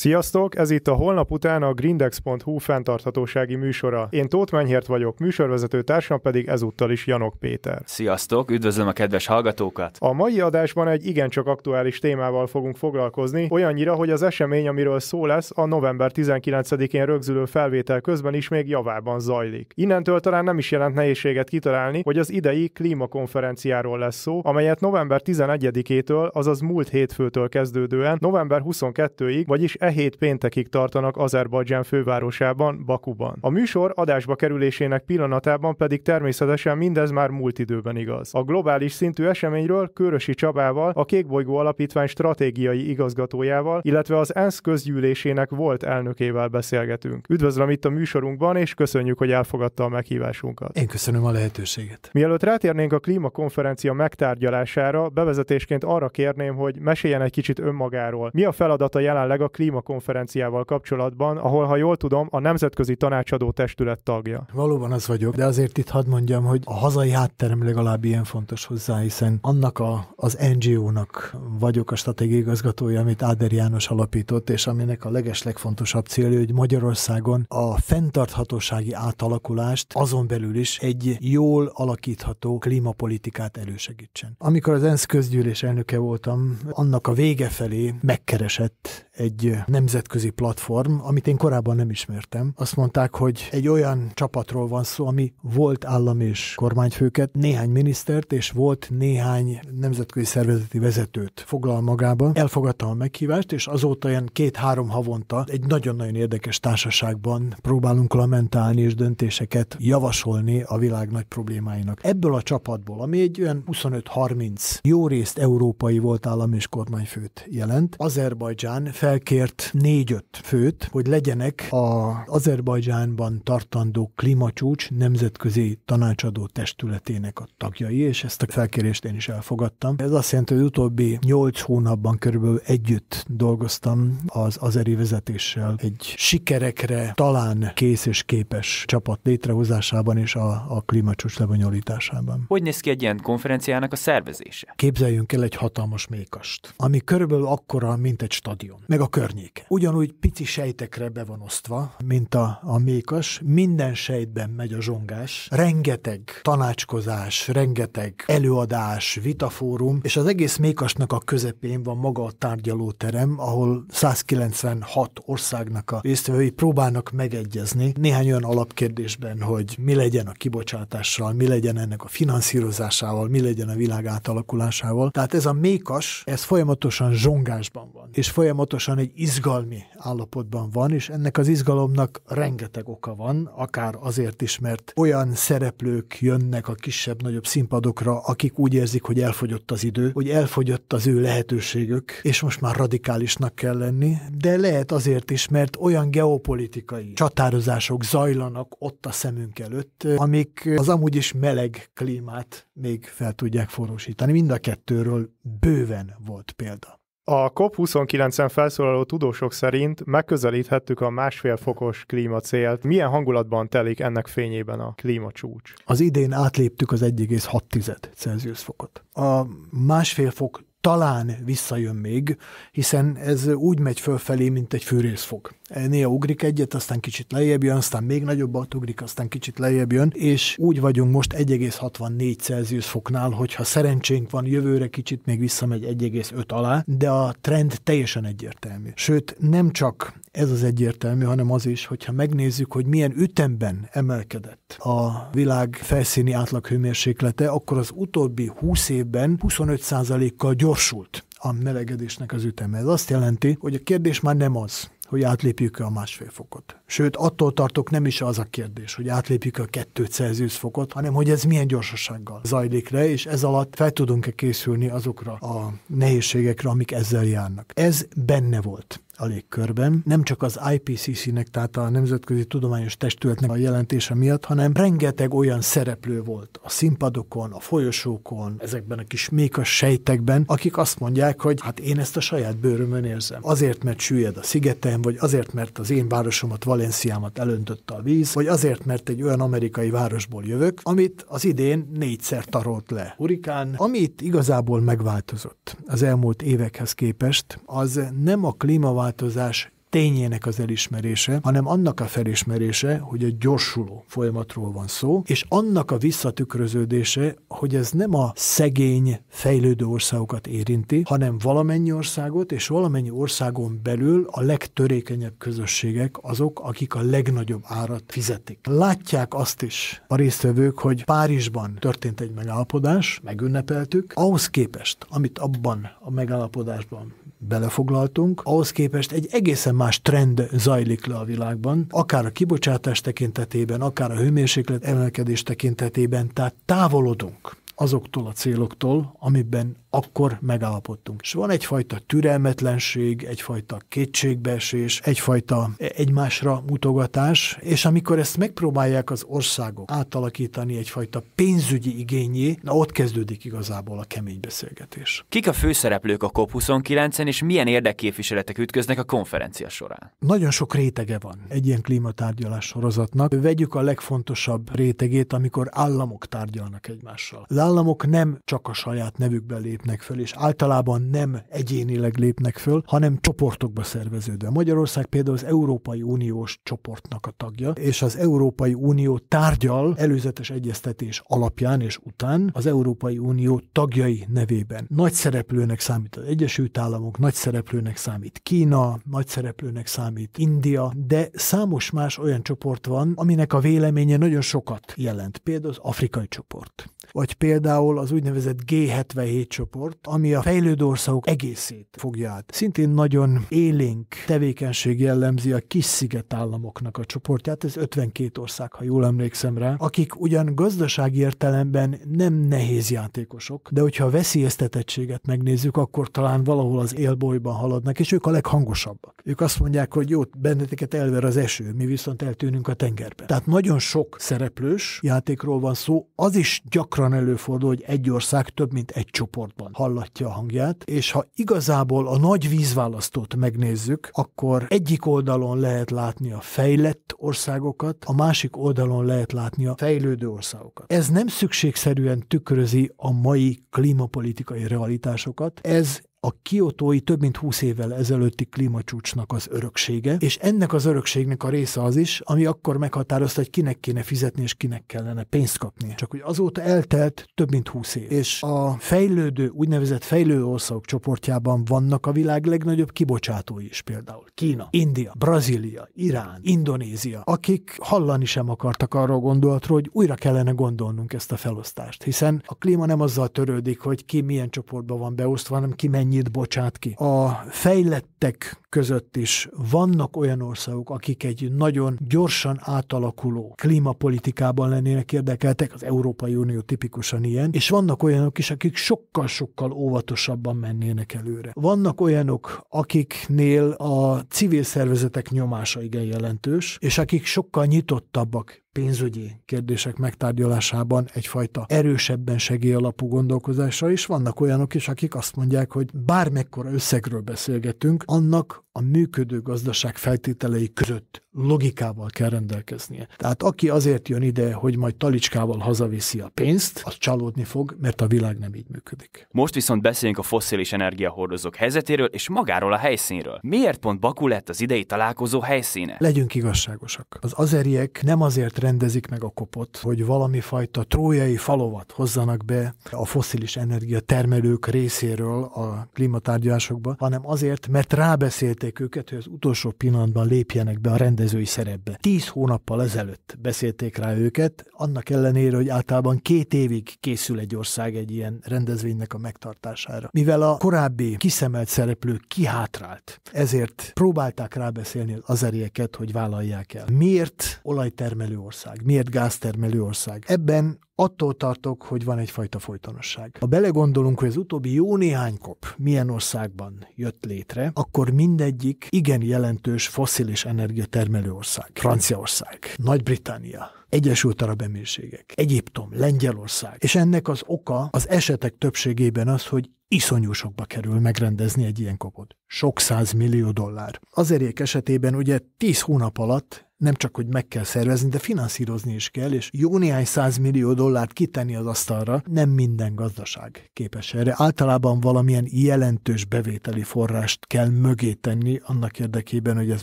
Sziasztok! Ez itt a holnap után a grindex.hu fenntarthatósági műsora. Én Tóth Menyhért vagyok, műsorvezető társam pedig ezúttal is Janok Péter. Sziasztok! Üdvözlöm a kedves hallgatókat! A mai adásban egy igencsak aktuális témával fogunk foglalkozni, olyannyira, hogy az esemény, amiről szó lesz, a november 19-én rögzülő felvétel közben is még javában zajlik. Innentől talán nem is jelent nehézséget kitalálni, hogy az idei klímakonferenciáról lesz szó, amelyet november 11-től, azaz múlt hétfőtől kezdődően november 22-ig, vagyis e hét péntekig tartanak Azerbajdzsán fővárosában, Bakuban. A műsor adásba kerülésének pillanatában pedig természetesen mindez már múlt időben igaz. A globális szintű eseményről Körösi Csabával, a Kékbolygó Alapítvány stratégiai igazgatójával, illetve az ENSZ közgyűlésének volt elnökével beszélgetünk. Üdvözlöm itt a műsorunkban, és köszönjük, hogy elfogadta a meghívásunkat. Én köszönöm a lehetőséget. Mielőtt rátérnénk a klímakonferencia megtárgyalására, bevezetésként arra kérném, hogy meséljen egy kicsit önmagáról. Mi a feladata jelenleg a klíma klímakonferenciával kapcsolatban, ahol, ha jól tudom, a Nemzetközi Tanácsadó Testület tagja. Valóban az vagyok, de azért itt hadd mondjam, hogy a hazai hátterem legalább ilyen fontos hozzá, hiszen annak a, az NGO-nak vagyok a stratégiai igazgatója, amit Áder János alapított, és aminek a legeslegfontosabb célja, hogy Magyarországon a fenntarthatósági átalakulást azon belül is egy jól alakítható klímapolitikát elősegítsen. Amikor az ENSZ közgyűlés elnöke voltam, annak a vége felé megkeresett egy nemzetközi platform, amit én korábban nem ismertem. Azt mondták, hogy egy olyan csapatról van szó, ami volt állam és kormányfőket, néhány minisztert, és volt néhány nemzetközi szervezeti vezetőt foglal magába. Elfogadtam a meghívást, és azóta ilyen két-három havonta egy nagyon-nagyon érdekes társaságban próbálunk lamentálni és döntéseket javasolni a világ nagy problémáinak. Ebből a csapatból, ami egy olyan 25-30 jó részt európai volt állam és kormányfőt jelent, Azerbajdzsán fel felkért négy-öt főt, hogy legyenek a Azerbajdzsánban tartandó klímacsúcs nemzetközi tanácsadó testületének a tagjai, és ezt a felkérést én is elfogadtam. Ez azt jelenti, hogy utóbbi nyolc hónapban körülbelül együtt dolgoztam az azeri vezetéssel egy sikerekre talán kész és képes csapat létrehozásában és a, a klímacsúcs lebonyolításában. Hogy néz ki egy ilyen konferenciának a szervezése? Képzeljünk el egy hatalmas mékast, ami körülbelül akkora, mint egy stadion. Meg meg a környéke. Ugyanúgy pici sejtekre be van osztva, mint a, a mékas, minden sejtben megy a zsongás, rengeteg tanácskozás, rengeteg előadás, vitafórum, és az egész mékasnak a közepén van maga a tárgyalóterem, ahol 196 országnak a résztvevői próbálnak megegyezni néhány olyan alapkérdésben, hogy mi legyen a kibocsátással, mi legyen ennek a finanszírozásával, mi legyen a világ átalakulásával. Tehát ez a mékas, ez folyamatosan zsongásban van, és folyamatosan folyamatosan egy izgalmi állapotban van, és ennek az izgalomnak rengeteg oka van, akár azért is, mert olyan szereplők jönnek a kisebb-nagyobb színpadokra, akik úgy érzik, hogy elfogyott az idő, hogy elfogyott az ő lehetőségük, és most már radikálisnak kell lenni, de lehet azért is, mert olyan geopolitikai csatározások zajlanak ott a szemünk előtt, amik az amúgy is meleg klímát még fel tudják forrósítani. Mind a kettőről bőven volt példa. A COP29-en felszólaló tudósok szerint megközelíthettük a másfél fokos klímacélt. Milyen hangulatban telik ennek fényében a klímacsúcs? Az idén átléptük az 1,6 Celsius fokot. A másfél fok talán visszajön még, hiszen ez úgy megy fölfelé, mint egy fűrészfog. Néha ugrik egyet, aztán kicsit lejjebb jön, aztán még nagyobbat ugrik, aztán kicsit lejjebb jön, és úgy vagyunk most 1,64 Celsius foknál, hogyha szerencsénk van, jövőre kicsit még visszamegy 1,5 alá, de a trend teljesen egyértelmű. Sőt, nem csak ez az egyértelmű, hanem az is, hogyha megnézzük, hogy milyen ütemben emelkedett a világ felszíni átlaghőmérséklete, akkor az utóbbi 20 évben 25%-kal gyorsabb gyorsult a melegedésnek az üteme. Ez azt jelenti, hogy a kérdés már nem az, hogy átlépjük-e a másfél fokot. Sőt, attól tartok, nem is az a kérdés, hogy átlépjük -e a kettő Celsius fokot, hanem hogy ez milyen gyorsasággal zajlik le, és ez alatt fel tudunk-e készülni azokra a nehézségekre, amik ezzel járnak. Ez benne volt a légkörben. Nem csak az IPCC-nek, tehát a Nemzetközi Tudományos Testületnek a jelentése miatt, hanem rengeteg olyan szereplő volt a színpadokon, a folyosókon, ezekben a kis mékas sejtekben, akik azt mondják, hogy hát én ezt a saját bőrömön érzem. Azért, mert süllyed a szigeten, vagy azért, mert az én városomat, Valenciámat elöntötte a víz, vagy azért, mert egy olyan amerikai városból jövök, amit az idén négyszer tarolt le. Hurikán, amit igazából megváltozott az elmúlt évekhez képest, az nem a klímaváltozás klímaváltozás tényének az elismerése, hanem annak a felismerése, hogy a gyorsuló folyamatról van szó, és annak a visszatükröződése, hogy ez nem a szegény fejlődő országokat érinti, hanem valamennyi országot, és valamennyi országon belül a legtörékenyebb közösségek azok, akik a legnagyobb árat fizetik. Látják azt is a résztvevők, hogy Párizsban történt egy megállapodás, megünnepeltük, ahhoz képest, amit abban a megállapodásban belefoglaltunk, ahhoz képest egy egészen más trend zajlik le a világban, akár a kibocsátás tekintetében, akár a hőmérséklet emelkedés tekintetében, tehát távolodunk azoktól a céloktól, amiben akkor megállapodtunk. És van egyfajta türelmetlenség, egyfajta kétségbeesés, egyfajta egymásra mutogatás, és amikor ezt megpróbálják az országok átalakítani egyfajta pénzügyi igényé, na ott kezdődik igazából a kemény beszélgetés. Kik a főszereplők a COP29-en, és milyen érdekképviseletek ütköznek a konferencia során? Nagyon sok rétege van egy ilyen klímatárgyalás sorozatnak. Vegyük a legfontosabb rétegét, amikor államok tárgyalnak egymással. Az államok nem csak a saját nevükben lép lépnek föl, és általában nem egyénileg lépnek föl, hanem csoportokba szerveződve. Magyarország például az Európai Uniós csoportnak a tagja, és az Európai Unió tárgyal előzetes egyeztetés alapján és után az Európai Unió tagjai nevében. Nagy szereplőnek számít az Egyesült Államok, nagy szereplőnek számít Kína, nagy szereplőnek számít India, de számos más olyan csoport van, aminek a véleménye nagyon sokat jelent. Például az afrikai csoport vagy például az úgynevezett G77 csoport, ami a fejlődő országok egészét fogja át. Szintén nagyon élénk tevékenység jellemzi a kis szigetállamoknak a csoportját, ez 52 ország, ha jól emlékszem rá, akik ugyan gazdasági értelemben nem nehéz játékosok, de hogyha a veszélyeztetettséget megnézzük, akkor talán valahol az élbolyban haladnak, és ők a leghangosabbak. Ők azt mondják, hogy jó, benneteket elver az eső, mi viszont eltűnünk a tengerbe. Tehát nagyon sok szereplős játékról van szó, az is gyakran gyakran előfordul, hogy egy ország több mint egy csoportban hallatja a hangját, és ha igazából a nagy vízválasztót megnézzük, akkor egyik oldalon lehet látni a fejlett országokat, a másik oldalon lehet látni a fejlődő országokat. Ez nem szükségszerűen tükrözi a mai klímapolitikai realitásokat, ez a kiotói több mint 20 évvel ezelőtti klímacsúcsnak az öröksége, és ennek az örökségnek a része az is, ami akkor meghatározta, hogy kinek kéne fizetni, és kinek kellene pénzt kapni. Csak hogy azóta eltelt több mint 20 év. És a fejlődő, úgynevezett fejlődő országok csoportjában vannak a világ legnagyobb kibocsátói is például. Kína, India, Brazília, Irán, Indonézia, akik hallani sem akartak arról a gondolatról, hogy újra kellene gondolnunk ezt a felosztást, hiszen a klíma nem azzal törődik, hogy ki milyen csoportban van beosztva, hanem ki mennyi mennyit bocsát ki. A fejlettek között is vannak olyan országok, akik egy nagyon gyorsan átalakuló klímapolitikában lennének érdekeltek, az Európai Unió tipikusan ilyen, és vannak olyanok is, akik sokkal-sokkal óvatosabban mennének előre. Vannak olyanok, akiknél a civil szervezetek nyomása igen jelentős, és akik sokkal nyitottabbak pénzügyi kérdések megtárgyalásában egyfajta erősebben segélyalapú gondolkozásra is. Vannak olyanok is, akik azt mondják, hogy bármekkora összegről beszélgetünk, annak a működő gazdaság feltételei között logikával kell rendelkeznie. Tehát aki azért jön ide, hogy majd talicskával hazaviszi a pénzt, az csalódni fog, mert a világ nem így működik. Most viszont beszéljünk a fosszilis energiahordozók helyzetéről és magáról a helyszínről. Miért pont Baku lett az idei találkozó helyszíne? Legyünk igazságosak. Az azeriek nem azért rendezik meg a kopot, hogy valami fajta trójai falovat hozzanak be a fosszilis energia termelők részéről a klímatárgyalásokba, hanem azért, mert rábeszélték kérték őket, hogy az utolsó pillanatban lépjenek be a rendezői szerepbe. Tíz hónappal ezelőtt beszélték rá őket, annak ellenére, hogy általában két évig készül egy ország egy ilyen rendezvénynek a megtartására. Mivel a korábbi kiszemelt szereplő kihátrált, ezért próbálták rábeszélni az azerieket, hogy vállalják el. Miért olajtermelő ország? Miért gáztermelő ország? Ebben attól tartok, hogy van egyfajta folytonosság. Ha belegondolunk, hogy az utóbbi jó néhány kop milyen országban jött létre, akkor mindegyik igen jelentős foszilis energiatermelő ország. Franciaország, Nagy-Britannia, Egyesült Arab Emírségek, Egyiptom, Lengyelország. És ennek az oka az esetek többségében az, hogy iszonyú sokba kerül megrendezni egy ilyen kopot. Sok száz millió dollár. Az erék esetében ugye 10 hónap alatt nem csak, hogy meg kell szervezni, de finanszírozni is kell, és jó néhány százmillió dollárt kitenni az asztalra, nem minden gazdaság képes erre. Általában valamilyen jelentős bevételi forrást kell mögé tenni annak érdekében, hogy ez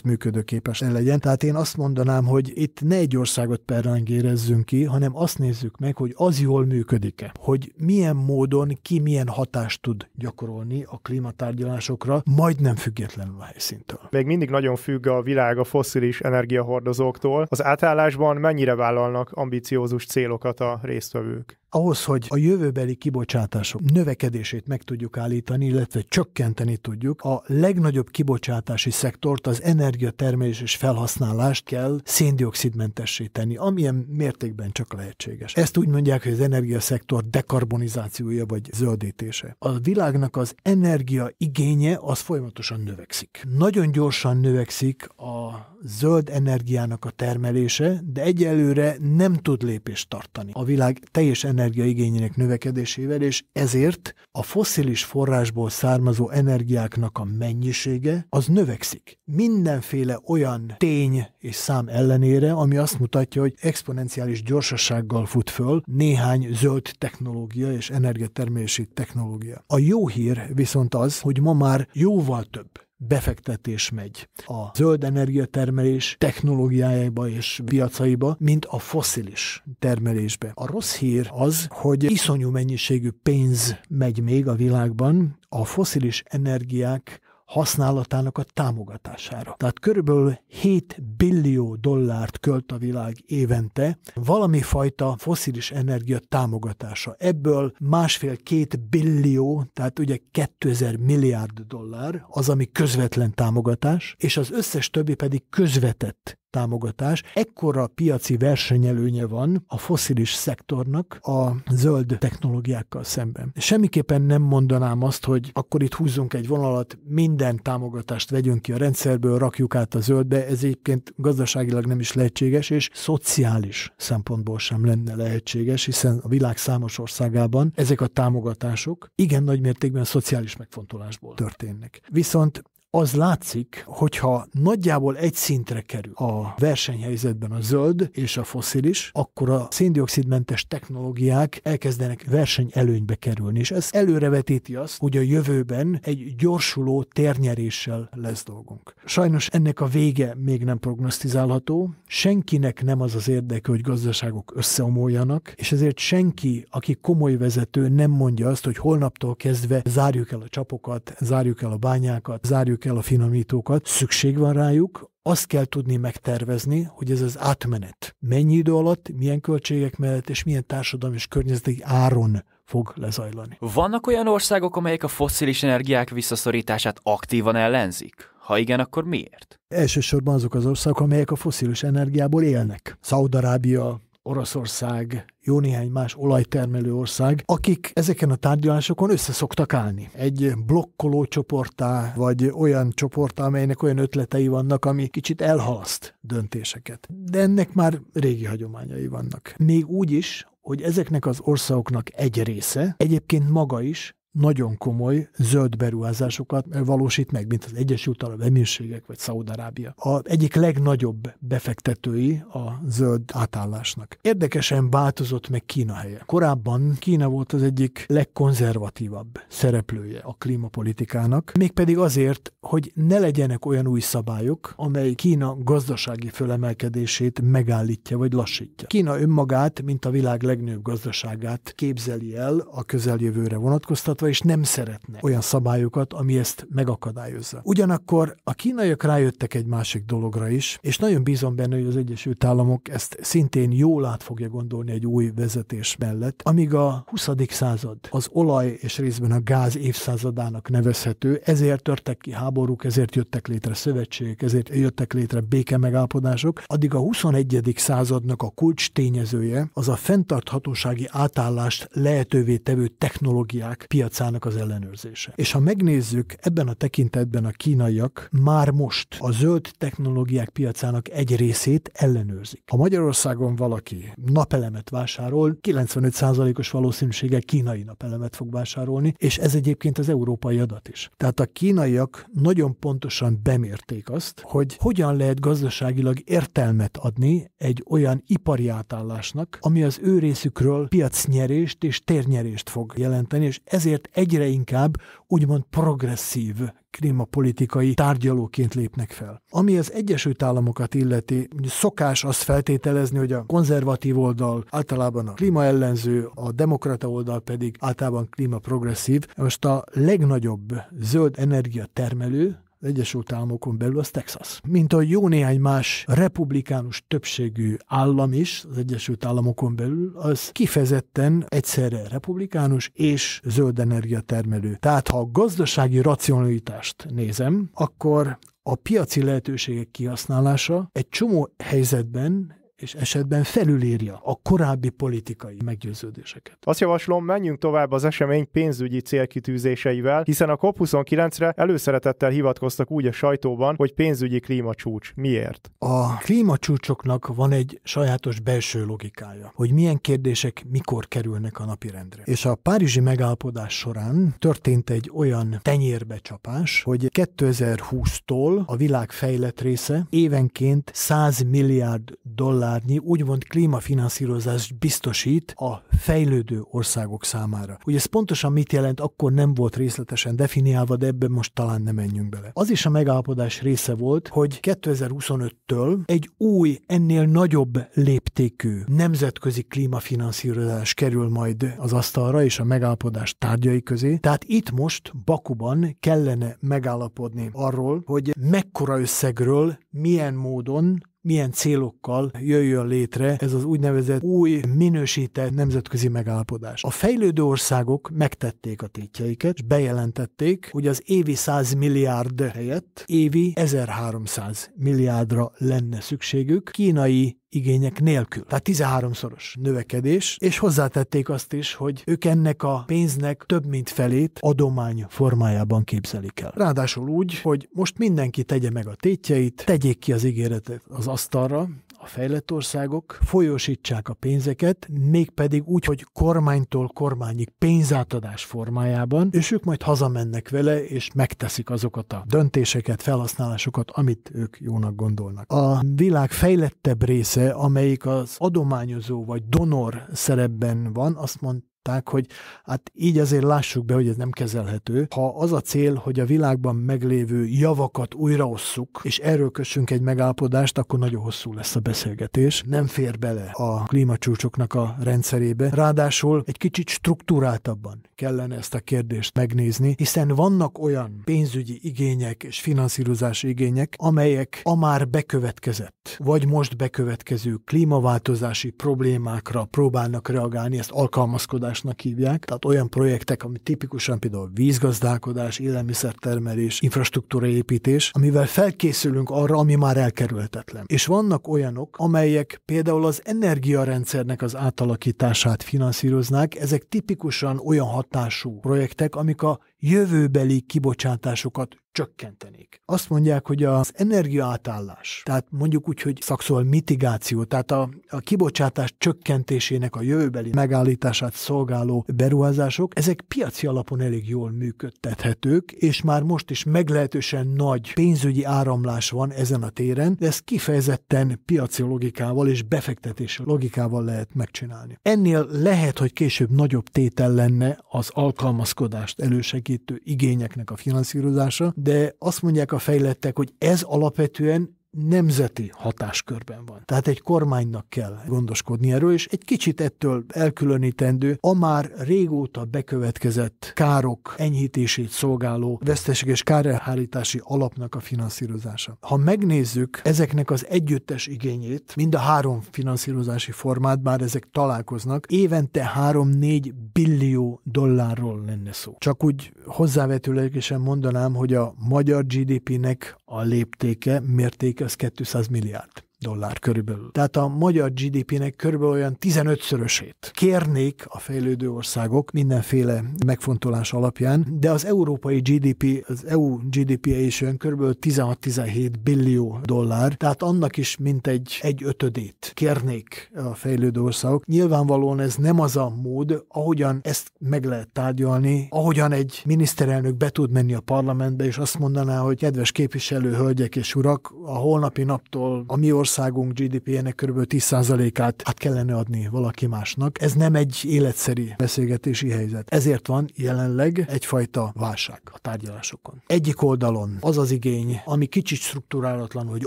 működőképes legyen. Tehát én azt mondanám, hogy itt ne egy országot perrangérezzünk ki, hanem azt nézzük meg, hogy az jól működik-e, hogy milyen módon ki milyen hatást tud gyakorolni a klímatárgyalásokra, majdnem függetlenül a helyszíntől. Még mindig nagyon függ a világ a foszilis energiahordozás hordozóktól. Az átállásban mennyire vállalnak ambiciózus célokat a résztvevők? ahhoz, hogy a jövőbeli kibocsátások növekedését meg tudjuk állítani, illetve csökkenteni tudjuk, a legnagyobb kibocsátási szektort, az energiatermelés és felhasználást kell széndiokszidmentessé tenni, amilyen mértékben csak lehetséges. Ezt úgy mondják, hogy az energiaszektor dekarbonizációja vagy zöldítése. A világnak az energia igénye az folyamatosan növekszik. Nagyon gyorsan növekszik a zöld energia energiának a termelése, de egyelőre nem tud lépést tartani a világ teljes energiaigényének növekedésével, és ezért a foszilis forrásból származó energiáknak a mennyisége az növekszik. Mindenféle olyan tény és szám ellenére, ami azt mutatja, hogy exponenciális gyorsasággal fut föl néhány zöld technológia és energiatermelési technológia. A jó hír viszont az, hogy ma már jóval több befektetés megy a zöld energiatermelés technológiájába és piacaiba, mint a foszilis termelésbe. A rossz hír az, hogy iszonyú mennyiségű pénz megy még a világban a foszilis energiák használatának a támogatására. Tehát körülbelül 7 billió dollárt költ a világ évente valami fajta foszilis energia támogatása. Ebből másfél-két billió, tehát ugye 2000 milliárd dollár az, ami közvetlen támogatás, és az összes többi pedig közvetett támogatás. Ekkora piaci versenyelőnye van a foszilis szektornak a zöld technológiákkal szemben. Semmiképpen nem mondanám azt, hogy akkor itt húzzunk egy vonalat, minden támogatást vegyünk ki a rendszerből, rakjuk át a zöldbe. Ez egyébként gazdaságilag nem is lehetséges, és szociális szempontból sem lenne lehetséges, hiszen a világ számos országában ezek a támogatások igen nagy mértékben szociális megfontolásból történnek. Viszont az látszik, hogyha nagyjából egy szintre kerül a versenyhelyzetben a zöld és a foszilis, akkor a széndiokszidmentes technológiák elkezdenek versenyelőnybe kerülni, és ez előrevetíti azt, hogy a jövőben egy gyorsuló térnyeréssel lesz dolgunk. Sajnos ennek a vége még nem prognosztizálható, senkinek nem az az érdeke, hogy gazdaságok összeomoljanak, és ezért senki, aki komoly vezető, nem mondja azt, hogy holnaptól kezdve zárjuk el a csapokat, zárjuk el a bányákat, zárjuk kell a finomítókat, szükség van rájuk, azt kell tudni megtervezni, hogy ez az átmenet mennyi idő alatt, milyen költségek mellett és milyen társadalmi és környezeti áron fog lezajlani. Vannak olyan országok, amelyek a fosszilis energiák visszaszorítását aktívan ellenzik? Ha igen, akkor miért? Elsősorban azok az országok, amelyek a foszilis energiából élnek. Szaudarábia, Oroszország, jó néhány más olajtermelő ország, akik ezeken a tárgyalásokon összeszoktak állni. Egy blokkoló csoportá, vagy olyan csoportá, amelynek olyan ötletei vannak, ami kicsit elhalaszt döntéseket. De ennek már régi hagyományai vannak. Még úgy is, hogy ezeknek az országoknak egy része egyébként maga is nagyon komoly zöld beruházásokat valósít meg, mint az Egyesült Arab Emírségek vagy Szaudarábia. A egyik legnagyobb befektetői a zöld átállásnak. Érdekesen változott meg Kína helye. Korábban Kína volt az egyik legkonzervatívabb szereplője a klímapolitikának, mégpedig azért, hogy ne legyenek olyan új szabályok, amely Kína gazdasági fölemelkedését megállítja vagy lassítja. Kína önmagát, mint a világ legnagyobb gazdaságát képzeli el a közeljövőre vonatkoztatva, tartva, és nem szeretne olyan szabályokat, ami ezt megakadályozza. Ugyanakkor a kínaiak rájöttek egy másik dologra is, és nagyon bízom benne, hogy az Egyesült Államok ezt szintén jól át fogja gondolni egy új vezetés mellett, amíg a 20. század az olaj és részben a gáz évszázadának nevezhető, ezért törtek ki háborúk, ezért jöttek létre szövetségek, ezért jöttek létre béke megállapodások, addig a 21. századnak a kulcs tényezője az a fenntarthatósági átállást lehetővé tevő technológiák piac piacának az ellenőrzése. És ha megnézzük, ebben a tekintetben a kínaiak már most a zöld technológiák piacának egy részét ellenőrzik. Ha Magyarországon valaki napelemet vásárol, 95%-os valószínűséggel kínai napelemet fog vásárolni, és ez egyébként az európai adat is. Tehát a kínaiak nagyon pontosan bemérték azt, hogy hogyan lehet gazdaságilag értelmet adni egy olyan ipari átállásnak, ami az ő részükről piacnyerést és térnyerést fog jelenteni, és ezért ezért egyre inkább úgymond progresszív klímapolitikai tárgyalóként lépnek fel. Ami az Egyesült Államokat illeti, szokás azt feltételezni, hogy a konzervatív oldal általában a klímaellenző, a demokrata oldal pedig általában klímaprogresszív. Most a legnagyobb zöld energia termelő, az Egyesült Államokon belül az Texas. Mint a jó néhány más republikánus többségű állam is az Egyesült Államokon belül, az kifejezetten egyszerre republikánus és zöld energia termelő. Tehát ha a gazdasági racionalitást nézem, akkor a piaci lehetőségek kihasználása egy csomó helyzetben és esetben felülírja a korábbi politikai meggyőződéseket. Azt javaslom, menjünk tovább az esemény pénzügyi célkitűzéseivel, hiszen a COP29-re előszeretettel hivatkoztak úgy a sajtóban, hogy pénzügyi klímacsúcs. Miért? A klímacsúcsoknak van egy sajátos belső logikája, hogy milyen kérdések mikor kerülnek a napirendre. És a párizsi megállapodás során történt egy olyan tenyérbecsapás, hogy 2020-tól a világ fejlett része évenként 100 milliárd dollár dollárnyi úgymond klímafinanszírozást biztosít a fejlődő országok számára. Hogy ez pontosan mit jelent, akkor nem volt részletesen definiálva, de ebben most talán nem menjünk bele. Az is a megállapodás része volt, hogy 2025-től egy új, ennél nagyobb léptékű nemzetközi klímafinanszírozás kerül majd az asztalra és a megállapodás tárgyai közé. Tehát itt most Bakuban kellene megállapodni arról, hogy mekkora összegről, milyen módon milyen célokkal jöjjön létre ez az úgynevezett új minősített nemzetközi megállapodás. A fejlődő országok megtették a tétjeiket, és bejelentették, hogy az évi 100 milliárd helyett évi 1300 milliárdra lenne szükségük kínai igények nélkül. Tehát 13-szoros növekedés, és hozzátették azt is, hogy ők ennek a pénznek több mint felét adomány formájában képzelik el. Ráadásul úgy, hogy most mindenki tegye meg a tétjeit, tegyék ki az ígéretet az asztalra, a fejlett országok folyosítsák a pénzeket, mégpedig úgy, hogy kormánytól kormányig pénzátadás formájában, és ők majd hazamennek vele, és megteszik azokat a döntéseket, felhasználásokat, amit ők jónak gondolnak. A világ fejlettebb része, amelyik az adományozó vagy donor szerepben van, azt mond, mondták, hogy hát így azért lássuk be, hogy ez nem kezelhető. Ha az a cél, hogy a világban meglévő javakat újraosszuk, és erről kössünk egy megállapodást, akkor nagyon hosszú lesz a beszélgetés. Nem fér bele a klímacsúcsoknak a rendszerébe. Ráadásul egy kicsit struktúráltabban kellene ezt a kérdést megnézni, hiszen vannak olyan pénzügyi igények és finanszírozási igények, amelyek a már bekövetkezett, vagy most bekövetkező klímaváltozási problémákra próbálnak reagálni, ezt alkalmazkodás kutatásnak hívják, tehát olyan projektek, ami tipikusan például vízgazdálkodás, élelmiszertermelés, infrastruktúraépítés, amivel felkészülünk arra, ami már elkerülhetetlen. És vannak olyanok, amelyek például az energiarendszernek az átalakítását finanszíroznák, ezek tipikusan olyan hatású projektek, amik a jövőbeli kibocsátásokat csökkentenék. Azt mondják, hogy az energiaátállás, tehát mondjuk úgy, hogy szakszol mitigáció, tehát a, a kibocsátás csökkentésének a jövőbeli megállítását szolgáló beruházások, ezek piaci alapon elég jól működtethetők, és már most is meglehetősen nagy pénzügyi áramlás van ezen a téren, de ezt kifejezetten piaci logikával és befektetési logikával lehet megcsinálni. Ennél lehet, hogy később nagyobb tétel lenne az alkalmazkodást elősegítő igényeknek a finanszírozása, de azt mondják a fejlettek, hogy ez alapvetően nemzeti hatáskörben van. Tehát egy kormánynak kell gondoskodni erről, és egy kicsit ettől elkülönítendő a már régóta bekövetkezett károk enyhítését szolgáló veszteséges kárelhárítási alapnak a finanszírozása. Ha megnézzük ezeknek az együttes igényét, mind a három finanszírozási formát, bár ezek találkoznak, évente 3-4 billió dollárról lenne szó. Csak úgy hozzávetőlegesen mondanám, hogy a magyar GDP-nek a léptéke, mértéke ez 200 milliárd dollár körülbelül. Tehát a magyar GDP-nek körülbelül olyan 15-szörösét kérnék a fejlődő országok mindenféle megfontolás alapján, de az európai GDP, az EU GDP-je is olyan körülbelül 16-17 billió dollár, tehát annak is mintegy egy ötödét kérnék a fejlődő országok. Nyilvánvalóan ez nem az a mód, ahogyan ezt meg lehet tárgyalni, ahogyan egy miniszterelnök be tud menni a parlamentbe, és azt mondaná, hogy kedves képviselő, hölgyek és urak, a holnapi naptól a mi ország országunk GDP-jének kb. 10%-át át kellene adni valaki másnak. Ez nem egy életszerű beszélgetési helyzet. Ezért van jelenleg egyfajta válság a tárgyalásokon. Egyik oldalon az az igény, ami kicsit strukturálatlan, hogy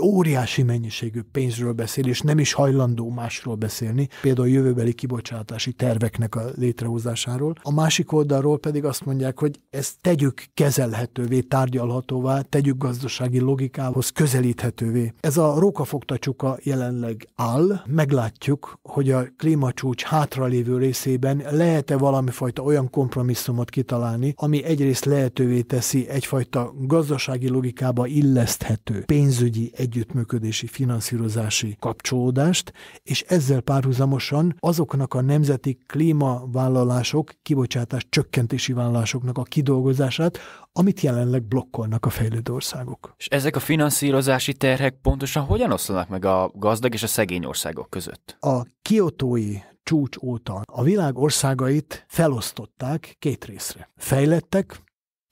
óriási mennyiségű pénzről beszél, és nem is hajlandó másról beszélni, például jövőbeli kibocsátási terveknek a létrehozásáról. A másik oldalról pedig azt mondják, hogy ezt tegyük kezelhetővé, tárgyalhatóvá, tegyük gazdasági logikához közelíthetővé. Ez a rókafogta munka jelenleg áll. Meglátjuk, hogy a klímacsúcs hátralévő részében lehet-e valamifajta olyan kompromisszumot kitalálni, ami egyrészt lehetővé teszi egyfajta gazdasági logikába illeszthető pénzügyi együttműködési finanszírozási kapcsolódást, és ezzel párhuzamosan azoknak a nemzeti klímavállalások, kibocsátás csökkentési vállalásoknak a kidolgozását, amit jelenleg blokkolnak a fejlődő országok. És ezek a finanszírozási terhek pontosan hogyan oszlanak meg a gazdag és a szegény országok között? A kiotói csúcs óta a világ országait felosztották két részre. Fejlettek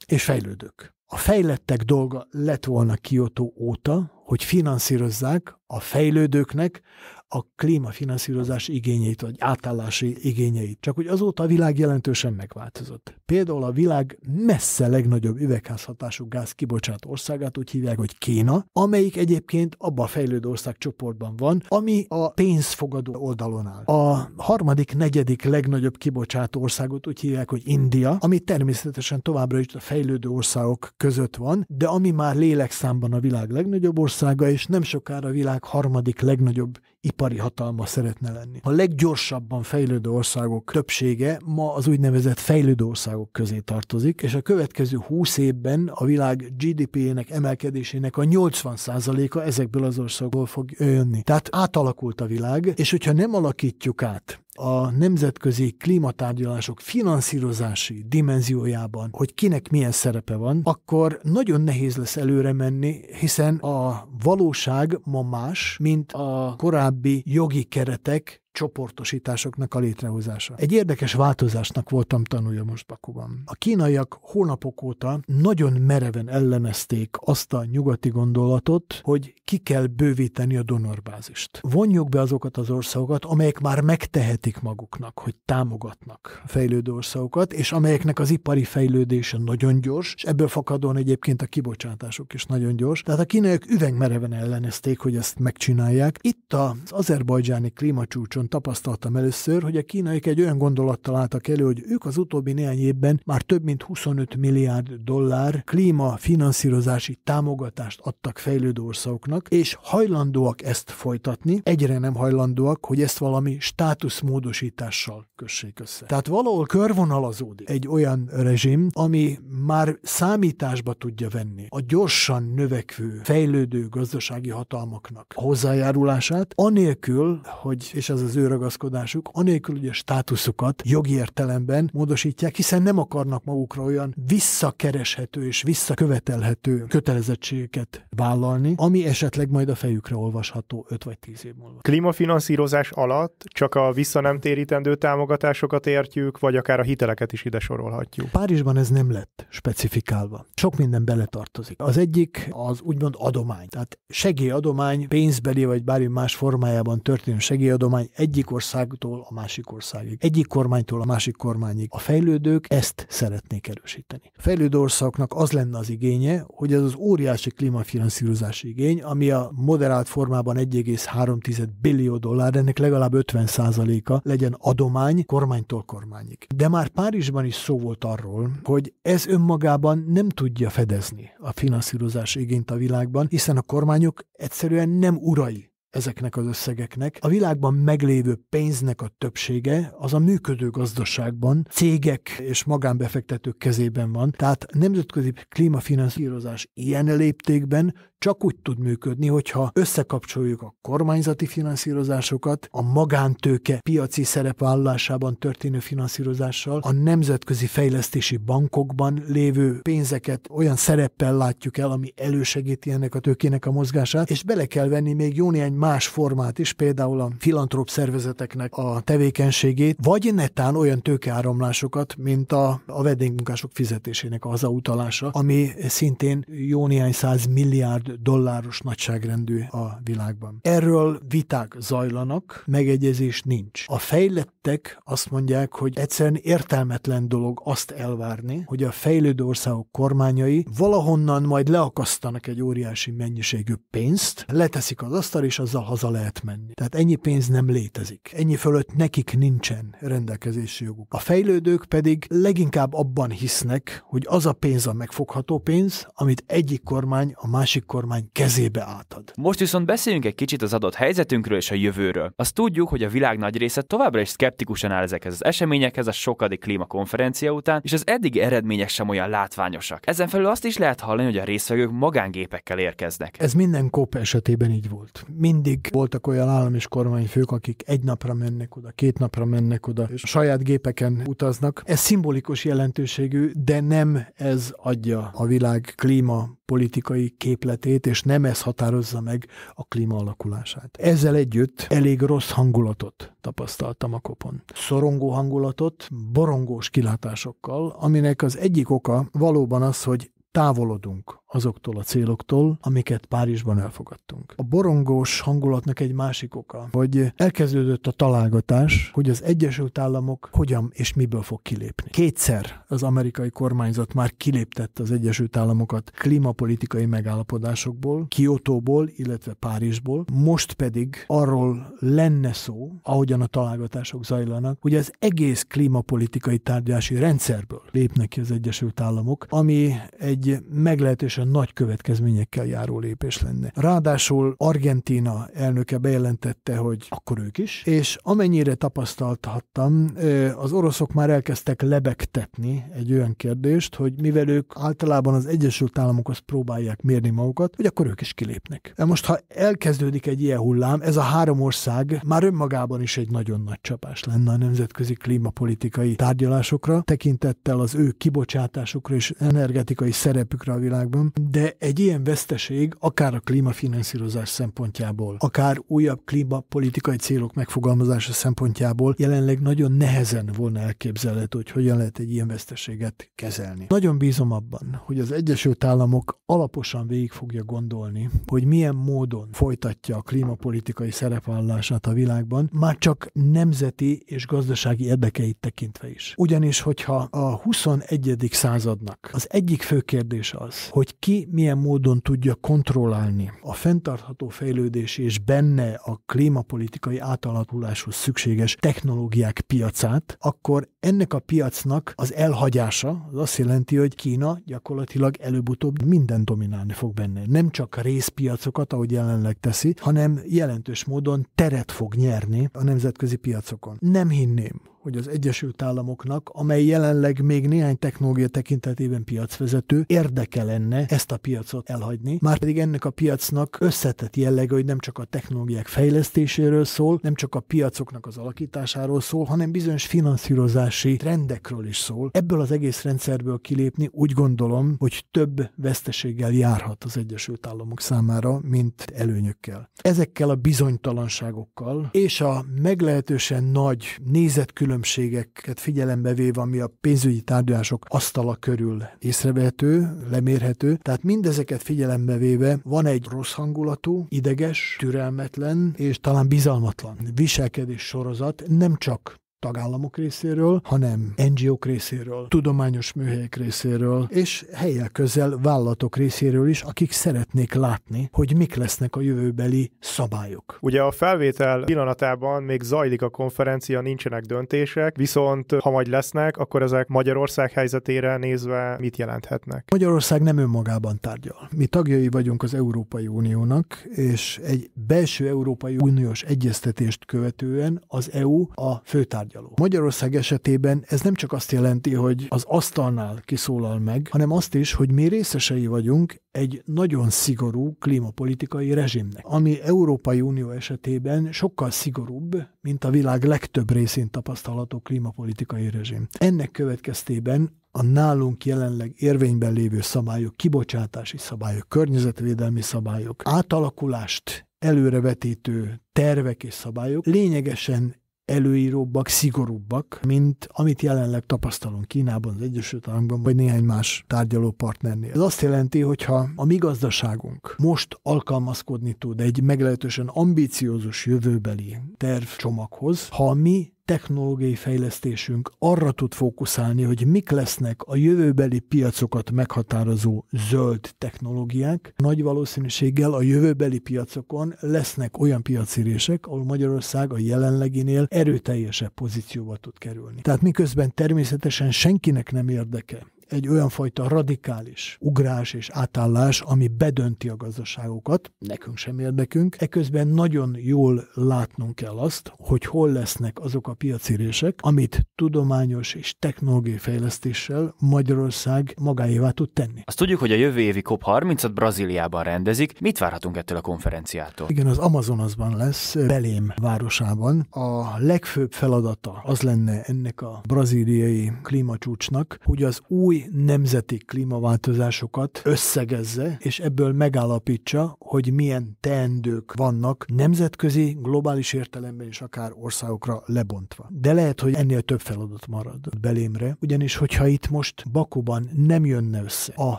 és fejlődők. A fejlettek dolga lett volna Kyoto óta, hogy finanszírozzák a fejlődőknek a klímafinanszírozás igényeit, vagy átállási igényeit. Csak hogy azóta a világ jelentősen megváltozott. Például a világ messze legnagyobb üvegházhatású gáz kibocsát országát úgy hívják, hogy Kína, amelyik egyébként abba a fejlődő ország csoportban van, ami a pénzfogadó oldalon áll. A harmadik, negyedik legnagyobb kibocsátó országot úgy hívják, hogy India, ami természetesen továbbra is a fejlődő országok között van, de ami már lélekszámban a világ legnagyobb országa, és nem sokára a világ harmadik legnagyobb ipari hatalma szeretne lenni. A leggyorsabban fejlődő országok többsége ma az úgynevezett fejlődő országok közé tartozik, és a következő 20 évben a világ GDP-ének emelkedésének a 80%-a ezekből az országból fog jönni. Tehát átalakult a világ, és hogyha nem alakítjuk át a nemzetközi klímatárgyalások finanszírozási dimenziójában, hogy kinek milyen szerepe van, akkor nagyon nehéz lesz előre menni, hiszen a valóság ma más, mint a korábbi jogi keretek csoportosításoknak a létrehozása. Egy érdekes változásnak voltam tanulja most Bakuban. A kínaiak hónapok óta nagyon mereven ellenezték azt a nyugati gondolatot, hogy ki kell bővíteni a donorbázist. Vonjuk be azokat az országokat, amelyek már megtehetik maguknak, hogy támogatnak fejlődő országokat, és amelyeknek az ipari fejlődése nagyon gyors, és ebből fakadóan egyébként a kibocsátások is nagyon gyors. Tehát a kínaiak üvegmereven ellenezték, hogy ezt megcsinálják. Itt az azerbajdzsáni klímacsúcson tapasztaltam először, hogy a kínaiak egy olyan gondolattal álltak elő, hogy ők az utóbbi néhány évben már több mint 25 milliárd dollár klímafinanszírozási finanszírozási támogatást adtak fejlődő országoknak, és hajlandóak ezt folytatni, egyre nem hajlandóak, hogy ezt valami státuszmódosítással kössék össze. Tehát valahol körvonalazódik egy olyan rezsim, ami már számításba tudja venni a gyorsan növekvő, fejlődő gazdasági hatalmaknak hozzájárulását, anélkül, hogy, és ez az az ő ragaszkodásuk, anélkül, hogy a státuszukat jogi értelemben módosítják, hiszen nem akarnak magukra olyan visszakereshető és visszakövetelhető kötelezettségeket vállalni, ami esetleg majd a fejükre olvasható 5 vagy 10 év múlva. Klímafinanszírozás alatt csak a vissza nem térítendő támogatásokat értjük, vagy akár a hiteleket is ide sorolhatjuk. Párizsban ez nem lett specifikálva. Sok minden beletartozik. Az egyik az úgymond adomány. Tehát segélyadomány, pénzbeli vagy bármi más formájában történő segélyadomány egyik országtól a másik országig, egyik kormánytól a másik kormányig. A fejlődők ezt szeretnék erősíteni. A fejlődő országoknak az lenne az igénye, hogy ez az óriási klímafinanszírozási igény, ami a moderált formában 1,3 billió dollár, ennek legalább 50%-a legyen adomány kormánytól kormányig. De már Párizsban is szó volt arról, hogy ez önmagában nem tudja fedezni a finanszírozás igényt a világban, hiszen a kormányok egyszerűen nem urai ezeknek az összegeknek. A világban meglévő pénznek a többsége az a működő gazdaságban, cégek és magánbefektetők kezében van. Tehát nemzetközi klímafinanszírozás ilyen léptékben csak úgy tud működni, hogyha összekapcsoljuk a kormányzati finanszírozásokat, a magántőke piaci szerepvállalásában történő finanszírozással, a nemzetközi fejlesztési bankokban lévő pénzeket olyan szereppel látjuk el, ami elősegíti ennek a tőkének a mozgását, és bele kell venni még jó néhány más formát is, például a filantróp szervezeteknek a tevékenységét, vagy netán olyan tőkeáramlásokat, mint a, a vedénkmunkások fizetésének az utalása, ami szintén jó néhány száz milliárd dolláros nagyságrendű a világban. Erről viták zajlanak, megegyezés nincs. A fejlettek azt mondják, hogy egyszerűen értelmetlen dolog azt elvárni, hogy a fejlődő országok kormányai valahonnan majd leakasztanak egy óriási mennyiségű pénzt, leteszik az asztal, és azzal haza lehet menni. Tehát ennyi pénz nem létezik. Ennyi fölött nekik nincsen rendelkezési joguk. A fejlődők pedig leginkább abban hisznek, hogy az a pénz a megfogható pénz, amit egyik kormány a másik kormány kormány kezébe átad. Most viszont beszéljünk egy kicsit az adott helyzetünkről és a jövőről. Azt tudjuk, hogy a világ nagy része továbbra is szkeptikusan áll ezekhez az eseményekhez a sokadik klímakonferencia után, és az eddigi eredmények sem olyan látványosak. Ezen felül azt is lehet hallani, hogy a részvevők magángépekkel érkeznek. Ez minden kop esetében így volt. Mindig voltak olyan állam és kormányfők, akik egy napra mennek oda, két napra mennek oda, és saját gépeken utaznak. Ez szimbolikus jelentőségű, de nem ez adja a világ klíma politikai képletét, és nem ez határozza meg a klíma alakulását. Ezzel együtt elég rossz hangulatot tapasztaltam a kopon. Szorongó hangulatot, borongós kilátásokkal, aminek az egyik oka valóban az, hogy távolodunk azoktól a céloktól, amiket Párizsban elfogadtunk. A borongós hangulatnak egy másik oka, hogy elkezdődött a találgatás, hogy az Egyesült Államok hogyan és miből fog kilépni. Kétszer az amerikai kormányzat már kiléptett az Egyesült Államokat klímapolitikai megállapodásokból, Kiotóból, illetve Párizsból. Most pedig arról lenne szó, ahogyan a találgatások zajlanak, hogy az egész klímapolitikai tárgyási rendszerből lépnek ki az Egyesült Államok, ami egy meglehetősen nagy következményekkel járó lépés lenne. Ráadásul Argentina elnöke bejelentette, hogy akkor ők is, és amennyire tapasztalthattam, az oroszok már elkezdtek lebegtetni egy olyan kérdést, hogy mivel ők általában az Egyesült Államokhoz próbálják mérni magukat, hogy akkor ők is kilépnek. Most, ha elkezdődik egy ilyen hullám, ez a három ország már önmagában is egy nagyon nagy csapás lenne a nemzetközi klímapolitikai tárgyalásokra, tekintettel az az ő kibocsátásukra és energetikai szerepükre a világban, de egy ilyen veszteség akár a klímafinanszírozás szempontjából, akár újabb klímapolitikai célok megfogalmazása szempontjából jelenleg nagyon nehezen volna elképzelhető, hogy hogyan lehet egy ilyen veszteséget kezelni. Nagyon bízom abban, hogy az Egyesült Államok alaposan végig fogja gondolni, hogy milyen módon folytatja a klímapolitikai szerepvállását a világban, már csak nemzeti és gazdasági érdekeit tekintve is. Ugyanis, hogyha a 21. századnak az egyik fő kérdés az, hogy ki milyen módon tudja kontrollálni a fenntartható fejlődés és benne a klímapolitikai átalakuláshoz szükséges technológiák piacát, akkor ennek a piacnak az elhagyása az azt jelenti, hogy Kína gyakorlatilag előbb-utóbb minden dominálni fog benne. Nem csak részpiacokat, ahogy jelenleg teszi, hanem jelentős módon teret fog nyerni a nemzetközi piacokon. Nem hinném, hogy az Egyesült Államoknak, amely jelenleg még néhány technológia tekintetében piacvezető, érdeke lenne ezt a piacot elhagyni, már pedig ennek a piacnak összetett jellege, hogy nem csak a technológiák fejlesztéséről szól, nem csak a piacoknak az alakításáról szól, hanem bizonyos finanszírozási trendekről is szól. Ebből az egész rendszerből kilépni úgy gondolom, hogy több veszteséggel járhat az Egyesült Államok számára, mint előnyökkel. Ezekkel a bizonytalanságokkal és a meglehetősen nagy nézetkülönbségekkel különbségeket figyelembe véve, ami a pénzügyi tárgyalások asztala körül észrevehető, lemérhető, tehát mindezeket figyelembe véve van egy rossz hangulatú, ideges, türelmetlen és talán bizalmatlan viselkedés sorozat, nem csak tagállamok részéről, hanem NGO-k részéről, tudományos műhelyek részéről, és helyek közel vállalatok részéről is, akik szeretnék látni, hogy mik lesznek a jövőbeli szabályok. Ugye a felvétel pillanatában még zajlik a konferencia, nincsenek döntések, viszont ha majd lesznek, akkor ezek Magyarország helyzetére nézve mit jelenthetnek? Magyarország nem önmagában tárgyal. Mi tagjai vagyunk az Európai Uniónak, és egy belső Európai Uniós egyeztetést követően az EU a főtárgyal tárgyaló. Magyarország esetében ez nem csak azt jelenti, hogy az asztalnál kiszólal meg, hanem azt is, hogy mi részesei vagyunk egy nagyon szigorú klímapolitikai rezsimnek, ami Európai Unió esetében sokkal szigorúbb, mint a világ legtöbb részén tapasztalható klímapolitikai rezsim. Ennek következtében a nálunk jelenleg érvényben lévő szabályok, kibocsátási szabályok, környezetvédelmi szabályok, átalakulást előrevetítő tervek és szabályok lényegesen előíróbbak, szigorúbbak, mint amit jelenleg tapasztalunk Kínában, az Egyesült Államokban, vagy néhány más tárgyalópartnernél. Ez azt jelenti, hogy ha a mi gazdaságunk most alkalmazkodni tud egy meglehetősen ambíciózus jövőbeli tervcsomaghoz, ha mi technológiai fejlesztésünk arra tud fókuszálni, hogy mik lesznek a jövőbeli piacokat meghatározó zöld technológiák. Nagy valószínűséggel a jövőbeli piacokon lesznek olyan piacérések, ahol Magyarország a jelenleginél erőteljesebb pozícióba tud kerülni. Tehát miközben természetesen senkinek nem érdeke, egy olyan fajta radikális ugrás és átállás, ami bedönti a gazdaságokat, nekünk sem érdekünk. Eközben nagyon jól látnunk kell azt, hogy hol lesznek azok a piacérések, amit tudományos és technológiai fejlesztéssel Magyarország magáévá tud tenni. Azt tudjuk, hogy a jövő évi COP30-at Brazíliában rendezik. Mit várhatunk ettől a konferenciától? Igen, az Amazonasban lesz, Belém városában. A legfőbb feladata az lenne ennek a brazíliai klímacsúcsnak, hogy az új nemzeti klímaváltozásokat összegezze, és ebből megállapítsa, hogy milyen teendők vannak nemzetközi, globális értelemben és akár országokra lebontva. De lehet, hogy ennél több feladat marad belémre, ugyanis hogyha itt most Bakuban nem jönne össze a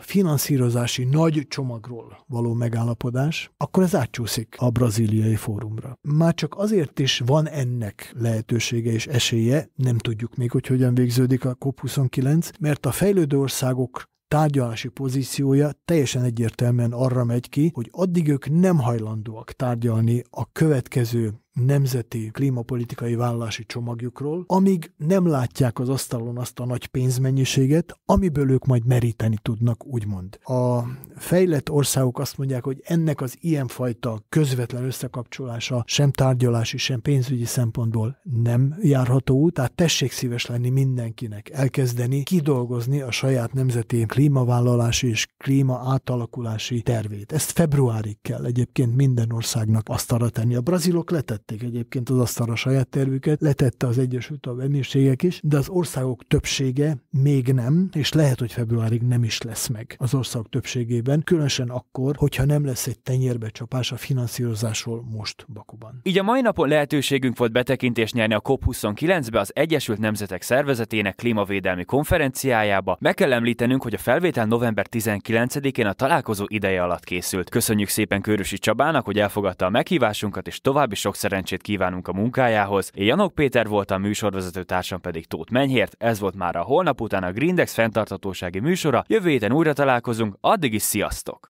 finanszírozási nagy csomagról való megállapodás, akkor ez átcsúszik a braziliai fórumra. Már csak azért is van ennek lehetősége és esélye, nem tudjuk még, hogy hogyan végződik a COP29, mert a fejlődő fejlődő országok tárgyalási pozíciója teljesen egyértelműen arra megy ki, hogy addig ők nem hajlandóak tárgyalni a következő nemzeti klímapolitikai vállási csomagjukról, amíg nem látják az asztalon azt a nagy pénzmennyiséget, amiből ők majd meríteni tudnak, úgymond. A fejlett országok azt mondják, hogy ennek az ilyenfajta közvetlen összekapcsolása sem tárgyalási, sem pénzügyi szempontból nem járható út, tehát tessék szíves lenni mindenkinek, elkezdeni kidolgozni a saját nemzeti klímavállalási és klíma átalakulási tervét. Ezt februárig kell egyébként minden országnak arra tenni. A brazilok letett letették egyébként az asztalra saját tervüket, letette az Egyesült a Emírségek is, de az országok többsége még nem, és lehet, hogy februárig nem is lesz meg az országok többségében, különösen akkor, hogyha nem lesz egy tenyérbe csapás a finanszírozásról most Bakuban. Így a mai napon lehetőségünk volt betekintést nyerni a COP29-be az Egyesült Nemzetek Szervezetének klímavédelmi konferenciájába. Meg kell említenünk, hogy a felvétel november 19-én a találkozó ideje alatt készült. Köszönjük szépen Körösi Csabának, hogy elfogadta a meghívásunkat, és további sok szerencsét kívánunk a munkájához. Én Janok Péter voltam, műsorvezető társam pedig Tóth Menyhért, ez volt már a holnap után a Grindex fenntartatósági műsora, jövő héten újra találkozunk, addig is sziasztok!